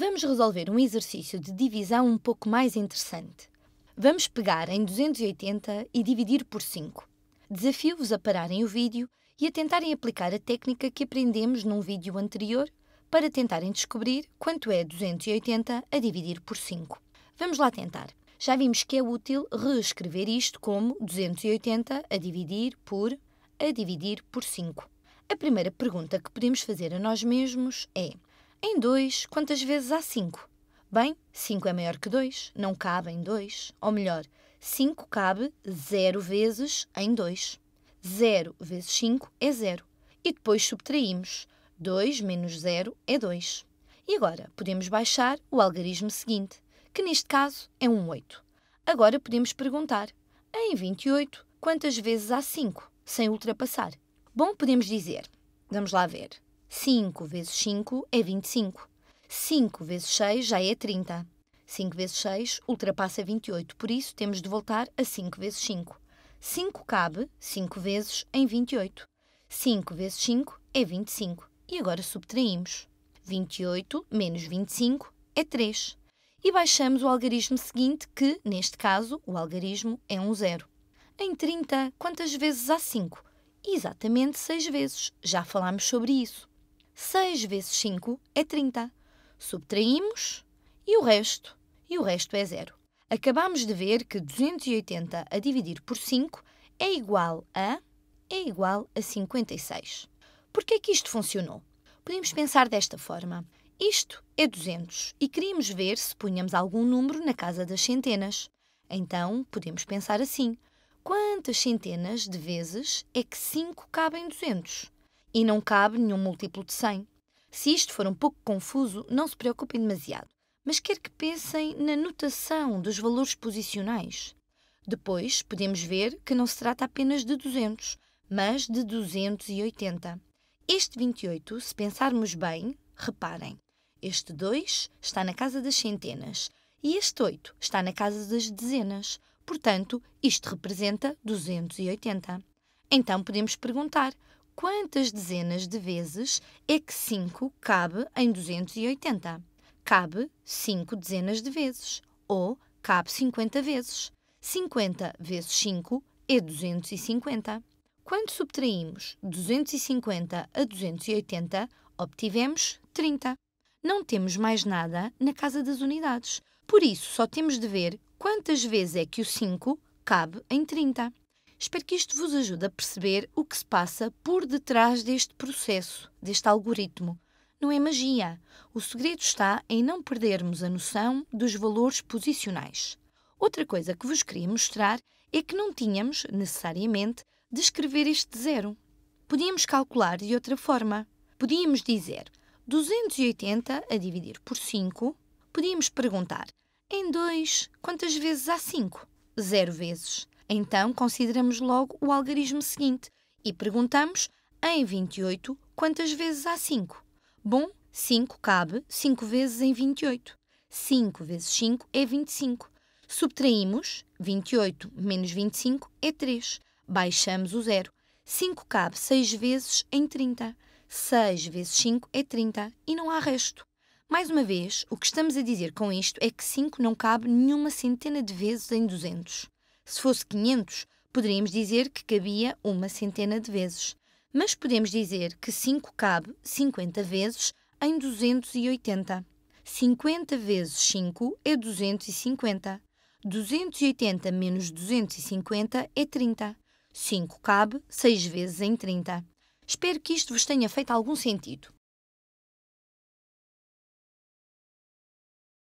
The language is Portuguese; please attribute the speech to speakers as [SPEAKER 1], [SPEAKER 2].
[SPEAKER 1] Vamos resolver um exercício de divisão um pouco mais interessante. Vamos pegar em 280 e dividir por 5. Desafio-vos a pararem o vídeo e a tentarem aplicar a técnica que aprendemos num vídeo anterior para tentarem descobrir quanto é 280 a dividir por 5. Vamos lá tentar. Já vimos que é útil reescrever isto como 280 a dividir por a dividir por 5. A primeira pergunta que podemos fazer a nós mesmos é: em 2, quantas vezes há 5? Bem, 5 é maior que 2, não cabe em 2. Ou melhor, 5 cabe 0 vezes em 2. 0 vezes 5 é 0. E depois subtraímos. 2 menos 0 é 2. E agora, podemos baixar o algarismo seguinte, que neste caso é um 8. Agora podemos perguntar, em 28, quantas vezes há 5, sem ultrapassar? Bom, podemos dizer, vamos lá ver, 5 vezes 5 é 25. 5 vezes 6 já é 30. 5 vezes 6 ultrapassa 28, por isso temos de voltar a 5 vezes 5. 5 cabe 5 vezes em 28. 5 vezes 5 é 25. E agora subtraímos. 28 menos 25 é 3. E baixamos o algarismo seguinte, que, neste caso, o algarismo é um zero. Em 30, quantas vezes há 5? Exatamente 6 vezes. Já falámos sobre isso. 6 vezes 5 é 30. Subtraímos e o resto, e o resto é zero. Acabamos de ver que 280 a dividir por 5 é igual a é igual a 56. Por que é que isto funcionou? Podemos pensar desta forma. Isto é 200 e queríamos ver se punhamos algum número na casa das centenas. Então, podemos pensar assim. Quantas centenas de vezes é que 5 cabem 200? e não cabe nenhum múltiplo de 100. Se isto for um pouco confuso, não se preocupem demasiado, mas quero que pensem na notação dos valores posicionais. Depois, podemos ver que não se trata apenas de 200, mas de 280. Este 28, se pensarmos bem, reparem, este 2 está na casa das centenas e este 8 está na casa das dezenas. Portanto, isto representa 280. Então podemos perguntar quantas dezenas de vezes é que 5 cabe em 280? Cabe 5 dezenas de vezes, ou cabe 50 vezes. 50 vezes 5 é 250. Quando subtraímos 250 a 280, obtivemos 30. Não temos mais nada na casa das unidades, por isso só temos de ver quantas vezes é que o 5 cabe em 30. Espero que isto vos ajude a perceber o que se passa por detrás deste processo, deste algoritmo. Não é magia. O segredo está em não perdermos a noção dos valores posicionais. Outra coisa que vos queria mostrar é que não tínhamos, necessariamente, de escrever este zero. Podíamos calcular de outra forma. Podíamos dizer 280 a dividir por 5. Podíamos perguntar em 2 quantas vezes há 5? Zero vezes. Então consideramos logo o algarismo seguinte e perguntamos em 28 quantas vezes há 5. Bom, 5 cabe 5 vezes em 28. 5 vezes 5 é 25. Subtraímos 28 menos 25 é 3. Baixamos o zero. 5 cabe 6 vezes em 30. 6 vezes 5 é 30 e não há resto. Mais uma vez, o que estamos a dizer com isto é que 5 não cabe nenhuma centena de vezes em 200. Se fosse 500, poderíamos dizer que cabia uma centena de vezes. Mas podemos dizer que 5 cabe 50 vezes em 280. 50 vezes 5 é 250. 280 menos 250 é 30. 5 cabe 6 vezes em 30. Espero que isto vos tenha feito algum sentido.